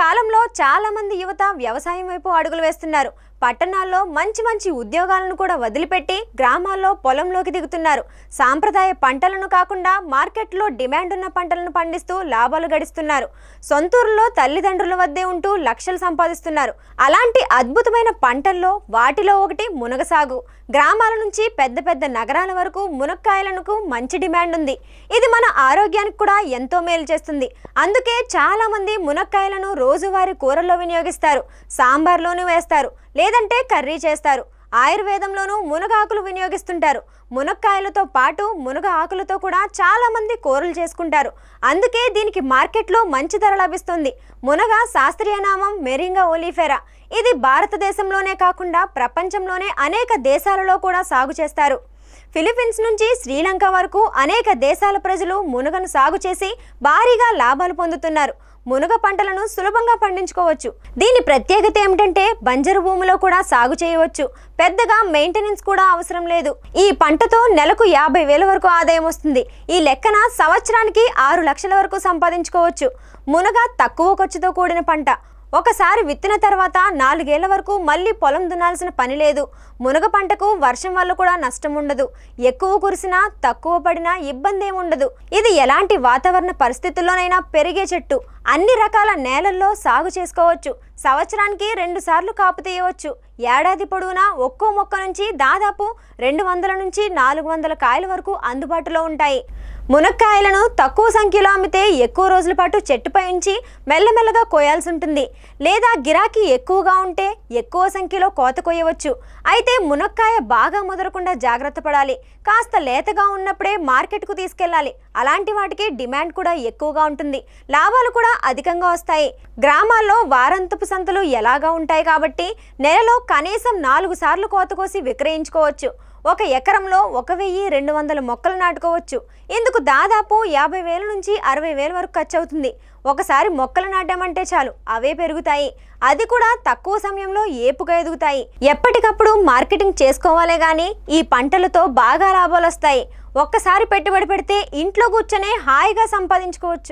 కాలంలో చాలా మంది యువత వ్యవసాయం వైపు అడుగులు వేస్తున్నారు పట్టణాల్లో మంచి మంచి ఉద్యోగాలను కూడా వదిలిపెట్టి గ్రామాల్లో పొలంలోకి దిగుతున్నారు సాంప్రదాయ పంటలను కాకుండా మార్కెట్లో డిమాండ్ ఉన్న పంటలను పండిస్తూ లాభాలు గడిస్తున్నారు సొంతూరులో తల్లిదండ్రుల వద్దే ఉంటూ లక్షలు సంపాదిస్తున్నారు అలాంటి అద్భుతమైన పంటల్లో వాటిలో ఒకటి మునగసాగు గ్రామాల నుంచి పెద్ద పెద్ద నగరాల వరకు మునక్కాయలకు మంచి డిమాండ్ ఉంది ఇది మన ఆరోగ్యానికి కూడా ఎంతో మేలు చేస్తుంది అందుకే చాలామంది మునక్కాయలను రోజువారి కూరల్లో వినియోగిస్తారు సాంబార్లోనూ వేస్తారు లేదంటే కర్రీ చేస్తారు ఆయుర్వేదంలోనూ మునగాకులు వినియోగిస్తుంటారు మునక్కాయలతో పాటు మునగ ఆకులతో కూడా చాలామంది కూరలు చేసుకుంటారు అందుకే దీనికి మార్కెట్లో మంచి ధర లభిస్తుంది మునగ శాస్త్రీయ నామం మెరింగా ఓలీఫెరా ఇది భారతదేశంలోనే కాకుండా ప్రపంచంలోనే అనేక దేశాలలో కూడా సాగు చేస్తారు ఫిలిపీన్స్ నుంచి శ్రీలంక వరకు అనేక దేశాల ప్రజలు మునగను సాగు చేసి భారీగా లాభాలు పొందుతున్నారు మునగ పంటలను సులభంగా పండించుకోవచ్చు దీని ప్రత్యేకత ఏమిటంటే బంజరు భూమిలో కూడా సాగు చేయవచ్చు పెద్దగా మెయింటెనెన్స్ కూడా అవసరం లేదు ఈ పంటతో నెలకు యాభై వేల వరకు ఆదాయం వస్తుంది ఈ లెక్కన సంవత్సరానికి ఆరు లక్షల వరకు సంపాదించుకోవచ్చు మునగ తక్కువ ఖర్చుతో కూడిన పంట ఒకసారి విత్తిన తర్వాత నాలుగేళ్ల వరకు మళ్ళీ పొలం దున్నాల్సిన పని లేదు మునగ పంటకు వర్షం వల్ల కూడా నష్టం ఉండదు ఎక్కువ కురిసినా తక్కువ పడినా ఇబ్బంది ఏముండదు ఇది ఎలాంటి వాతావరణ పరిస్థితుల్లోనైనా పెరిగే చెట్టు అన్ని రకాల నేలల్లో సాగు చేసుకోవచ్చు సంవత్సరానికి రెండు సార్లు కాపు తీయవచ్చు ఏడాది పొడవునా ఒక్కో మొక్క నుంచి దాదాపు రెండు వందల నుంచి నాలుగు వందల కాయల వరకు అందుబాటులో ఉంటాయి మునక్కాయలను తక్కువ సంఖ్యలో అమ్మితే ఎక్కువ రోజుల పాటు చెట్టుపై ఉంచి మెల్లమెల్లగా కోయాల్సి ఉంటుంది లేదా గిరాకీ ఎక్కువగా ఉంటే ఎక్కువ సంఖ్యలో కోత కొయ్యవచ్చు అయితే మునక్కాయ బాగా ముదరకుండా జాగ్రత్త పడాలి కాస్త లేతగా ఉన్నప్పుడే మార్కెట్కు తీసుకెళ్ళాలి అలాంటి వాటికి డిమాండ్ కూడా ఎక్కువగా ఉంటుంది లాభాలు కూడా అధికంగా వస్తాయి గ్రామాల్లో వారంతపు సంతలు ఎలాగా ఉంటాయి కాబట్టి నెలలో కనీసం నాలుగు సార్లు కోతకోసి విక్రయించుకోవచ్చు ఒక ఎకరంలో ఒక వెయ్యి రెండు వందల మొక్కలు నాటుకోవచ్చు ఇందుకు దాదాపు యాభై వేల నుంచి అరవై వేల వరకు ఖర్చు అవుతుంది ఒకసారి మొక్కలు నాటామంటే చాలు అవే పెరుగుతాయి అది కూడా తక్కువ సమయంలో ఏపుగా ఎదుగుతాయి ఎప్పటికప్పుడు మార్కెటింగ్ చేసుకోవాలే కానీ ఈ పంటలతో బాగా లాభాలు వస్తాయి ఒక్కసారి పెట్టుబడి పెడితే ఇంట్లో కూర్చొనే హాయిగా సంపాదించుకోవచ్చు